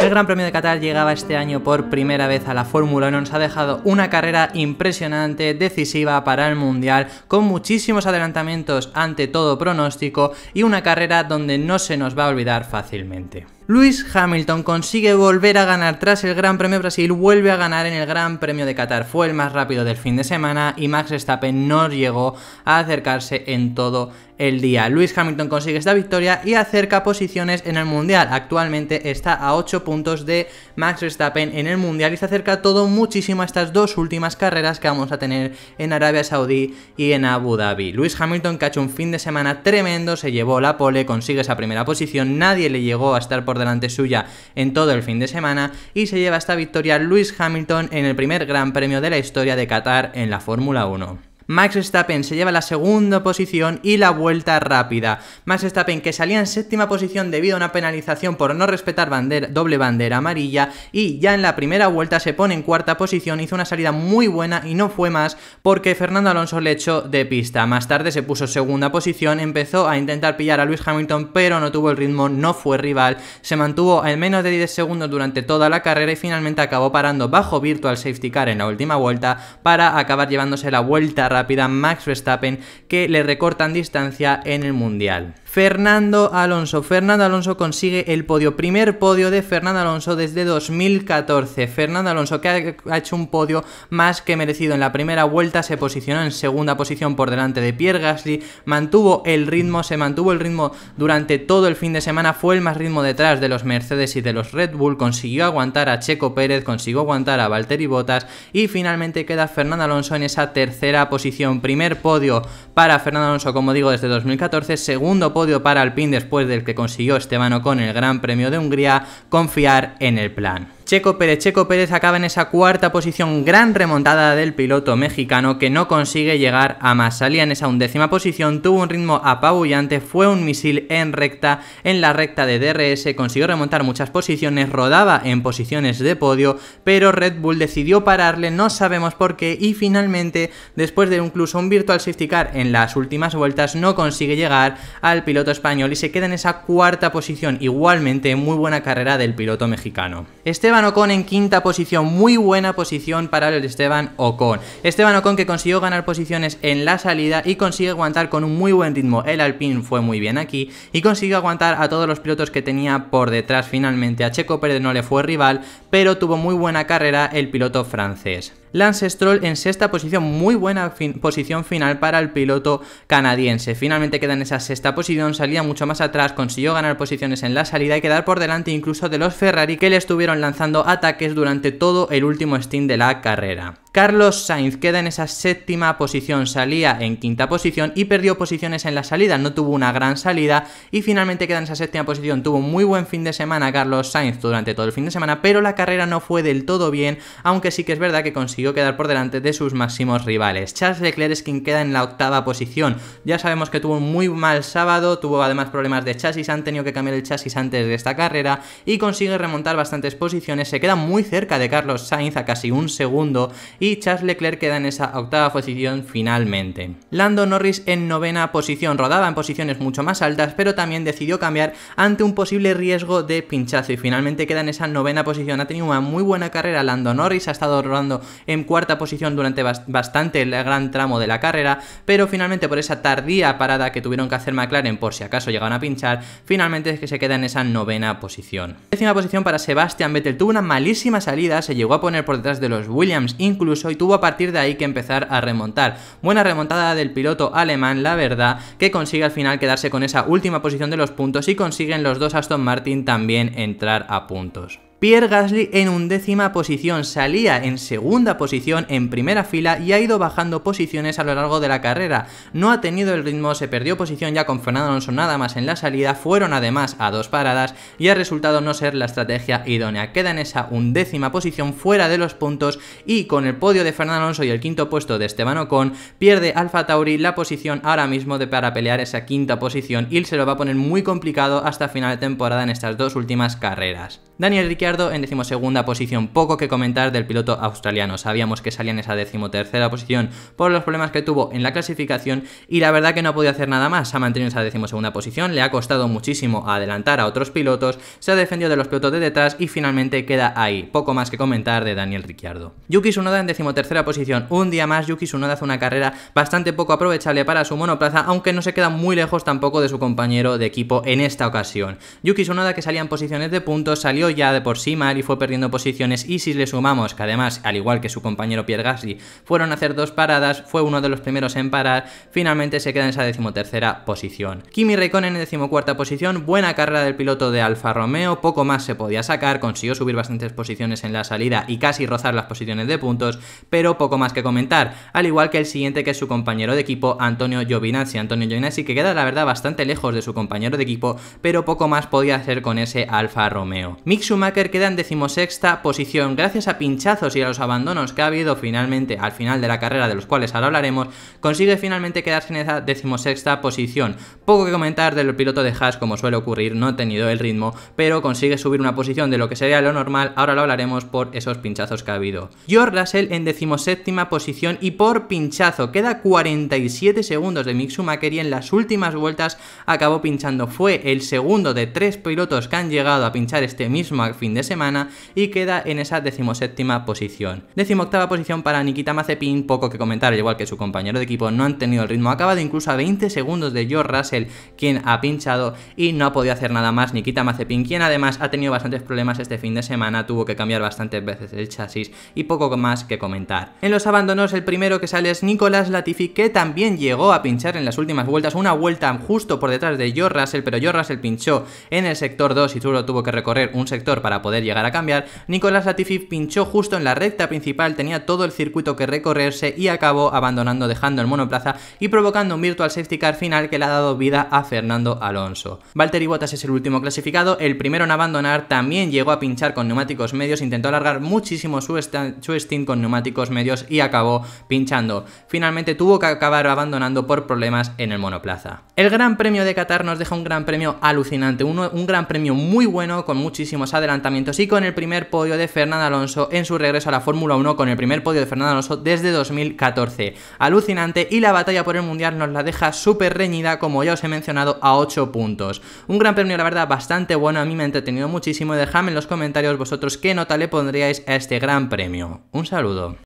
El Gran Premio de Qatar llegaba este año por primera vez a la Fórmula 1, nos ha dejado una carrera impresionante, decisiva para el Mundial, con muchísimos adelantamientos ante todo pronóstico y una carrera donde no se nos va a olvidar fácilmente. Lewis Hamilton consigue volver a ganar tras el Gran Premio Brasil, vuelve a ganar en el Gran Premio de Qatar, fue el más rápido del fin de semana y Max Verstappen no llegó a acercarse en todo el día. Luis Hamilton consigue esta victoria y acerca posiciones en el Mundial. Actualmente está a 8 puntos de Max Verstappen en el Mundial y se acerca todo muchísimo a estas dos últimas carreras que vamos a tener en Arabia Saudí y en Abu Dhabi. Luis Hamilton que ha hecho un fin de semana tremendo, se llevó la pole, consigue esa primera posición, nadie le llegó a estar por delante suya en todo el fin de semana y se lleva esta victoria Luis Hamilton en el primer Gran Premio de la historia de Qatar en la Fórmula 1. Max Verstappen se lleva la segunda posición y la vuelta rápida. Max Verstappen que salía en séptima posición debido a una penalización por no respetar bandera, doble bandera amarilla y ya en la primera vuelta se pone en cuarta posición, hizo una salida muy buena y no fue más porque Fernando Alonso le echó de pista. Más tarde se puso segunda posición, empezó a intentar pillar a Luis Hamilton pero no tuvo el ritmo, no fue rival, se mantuvo en menos de 10 segundos durante toda la carrera y finalmente acabó parando bajo Virtual Safety Car en la última vuelta para acabar llevándose la vuelta rápida rápida Max Verstappen que le recortan distancia en el Mundial. Fernando Alonso. Fernando Alonso consigue el podio, primer podio de Fernando Alonso desde 2014. Fernando Alonso que ha hecho un podio más que merecido. En la primera vuelta se posicionó en segunda posición por delante de Pierre Gasly, mantuvo el ritmo, se mantuvo el ritmo durante todo el fin de semana, fue el más ritmo detrás de los Mercedes y de los Red Bull, consiguió aguantar a Checo Pérez, consiguió aguantar a Valtteri Bottas y finalmente queda Fernando Alonso en esa tercera posición. Primer podio para Fernando Alonso, como digo, desde 2014, segundo podio podio para Alpin después del que consiguió Esteban Ocon el Gran Premio de Hungría, confiar en el plan. Checo Pérez. Checo Pérez acaba en esa cuarta posición, gran remontada del piloto mexicano que no consigue llegar a más. Salía en esa undécima posición, tuvo un ritmo apabullante, fue un misil en recta, en la recta de DRS, consiguió remontar muchas posiciones, rodaba en posiciones de podio, pero Red Bull decidió pararle, no sabemos por qué, y finalmente, después de incluso un virtual safety car en las últimas vueltas, no consigue llegar al piloto español y se queda en esa cuarta posición. Igualmente, muy buena carrera del piloto mexicano. Esteban Esteban Ocon en quinta posición, muy buena posición para el Esteban Ocon. Esteban Ocon que consiguió ganar posiciones en la salida y consigue aguantar con un muy buen ritmo. El Alpine fue muy bien aquí y consiguió aguantar a todos los pilotos que tenía por detrás. Finalmente a Checo Pérez no le fue rival, pero tuvo muy buena carrera el piloto francés. Lance Stroll en sexta posición, muy buena posición final para el piloto canadiense. Finalmente queda en esa sexta posición, salía mucho más atrás, consiguió ganar posiciones en la salida y quedar por delante incluso de los Ferrari que le estuvieron lanzando ataques durante todo el último stint de la carrera. Carlos Sainz queda en esa séptima posición, salía en quinta posición y perdió posiciones en la salida, no tuvo una gran salida y finalmente queda en esa séptima posición. Tuvo un muy buen fin de semana Carlos Sainz durante todo el fin de semana, pero la carrera no fue del todo bien, aunque sí que es verdad que consiguió quedar por delante de sus máximos rivales. Charles Leclerc es quien queda en la octava posición. Ya sabemos que tuvo un muy mal sábado, tuvo además problemas de chasis, han tenido que cambiar el chasis antes de esta carrera y consigue remontar bastantes posiciones, se queda muy cerca de Carlos Sainz a casi un segundo y Charles Leclerc queda en esa octava posición finalmente. Lando Norris en novena posición, rodaba en posiciones mucho más altas, pero también decidió cambiar ante un posible riesgo de pinchazo y finalmente queda en esa novena posición. Ha tenido una muy buena carrera Lando Norris, ha estado rodando en cuarta posición durante bastante el gran tramo de la carrera, pero finalmente por esa tardía parada que tuvieron que hacer McLaren por si acaso llegaron a pinchar, finalmente es que se queda en esa novena posición. Décima posición para Sebastian Vettel, tuvo una malísima salida, se llegó a poner por detrás de los Williams, incluso y tuvo a partir de ahí que empezar a remontar. Buena remontada del piloto alemán, la verdad, que consigue al final quedarse con esa última posición de los puntos y consiguen los dos Aston Martin también entrar a puntos. Pierre Gasly en undécima posición, salía en segunda posición en primera fila y ha ido bajando posiciones a lo largo de la carrera. No ha tenido el ritmo, se perdió posición ya con Fernando Alonso nada más en la salida, fueron además a dos paradas y ha resultado no ser la estrategia idónea. Queda en esa undécima posición fuera de los puntos y con el podio de Fernando Alonso y el quinto puesto de Esteban Ocon, pierde Alfa Tauri la posición ahora mismo de para pelear esa quinta posición y se lo va a poner muy complicado hasta final de temporada en estas dos últimas carreras. Daniel Ricciardo en decimosegunda posición. Poco que comentar del piloto australiano. Sabíamos que salía en esa decimotercera posición por los problemas que tuvo en la clasificación y la verdad que no ha podido hacer nada más. Ha mantenido esa decimosegunda posición, le ha costado muchísimo adelantar a otros pilotos, se ha defendido de los pilotos de detrás y finalmente queda ahí. Poco más que comentar de Daniel Ricciardo. Yuki Tsunoda en decimotercera posición. Un día más Yuki Tsunoda hace una carrera bastante poco aprovechable para su monoplaza, aunque no se queda muy lejos tampoco de su compañero de equipo en esta ocasión. Yuki Tsunoda que salía en posiciones de puntos, salió ya de por sí mal y fue perdiendo posiciones y si le sumamos que además, al igual que su compañero Pierre Gasly, fueron a hacer dos paradas, fue uno de los primeros en parar, finalmente se queda en esa decimotercera posición. Kimi Raikkonen en decimocuarta posición, buena carrera del piloto de Alfa Romeo, poco más se podía sacar, consiguió subir bastantes posiciones en la salida y casi rozar las posiciones de puntos, pero poco más que comentar, al igual que el siguiente que es su compañero de equipo Antonio Giovinazzi, Antonio Giovinazzi que queda la verdad bastante lejos de su compañero de equipo, pero poco más podía hacer con ese Alfa Romeo. Mick Schumacher queda en decimosexta posición gracias a pinchazos y a los abandonos que ha habido finalmente al final de la carrera de los cuales ahora hablaremos, consigue finalmente quedarse en esa decimosexta posición. Poco que comentar del piloto de Haas como suele ocurrir, no ha tenido el ritmo, pero consigue subir una posición de lo que sería lo normal, ahora lo hablaremos por esos pinchazos que ha habido. George Russell en decimoséptima posición y por pinchazo, queda 47 segundos de Mick Schumacher y en las últimas vueltas acabó pinchando. Fue el segundo de tres pilotos que han llegado a pinchar este mismo fin de semana y queda en esa decimoséptima posición. Decimoctava posición para Nikita Mazepin, poco que comentar, igual que su compañero de equipo, no han tenido el ritmo acabado, incluso a 20 segundos de George Russell, quien ha pinchado y no ha podido hacer nada más Nikita Mazepin, quien además ha tenido bastantes problemas este fin de semana, tuvo que cambiar bastantes veces el chasis y poco más que comentar. En los abandonos, el primero que sale es Nicolás Latifi, que también llegó a pinchar en las últimas vueltas, una vuelta justo por detrás de George Russell, pero George Russell pinchó en el sector 2 y solo tuvo que recorrer un sector para poder llegar a cambiar, Nicolás Latifi pinchó justo en la recta principal, tenía todo el circuito que recorrerse y acabó abandonando dejando el monoplaza y provocando un virtual safety car final que le ha dado vida a Fernando Alonso. Valtteri Bottas es el último clasificado, el primero en abandonar, también llegó a pinchar con neumáticos medios, intentó alargar muchísimo su, stint con neumáticos medios y acabó pinchando. Finalmente tuvo que acabar abandonando por problemas en el monoplaza. El Gran Premio de Qatar nos deja un gran premio alucinante, un gran premio muy bueno con muchísimo adelantamientos y con el primer podio de Fernando Alonso en su regreso a la Fórmula 1 con el primer podio de Fernando Alonso desde 2014. Alucinante y la batalla por el Mundial nos la deja súper reñida como ya os he mencionado a 8 puntos. Un gran premio la verdad bastante bueno, a mí me ha entretenido muchísimo y dejadme en los comentarios vosotros qué nota le pondríais a este gran premio. Un saludo.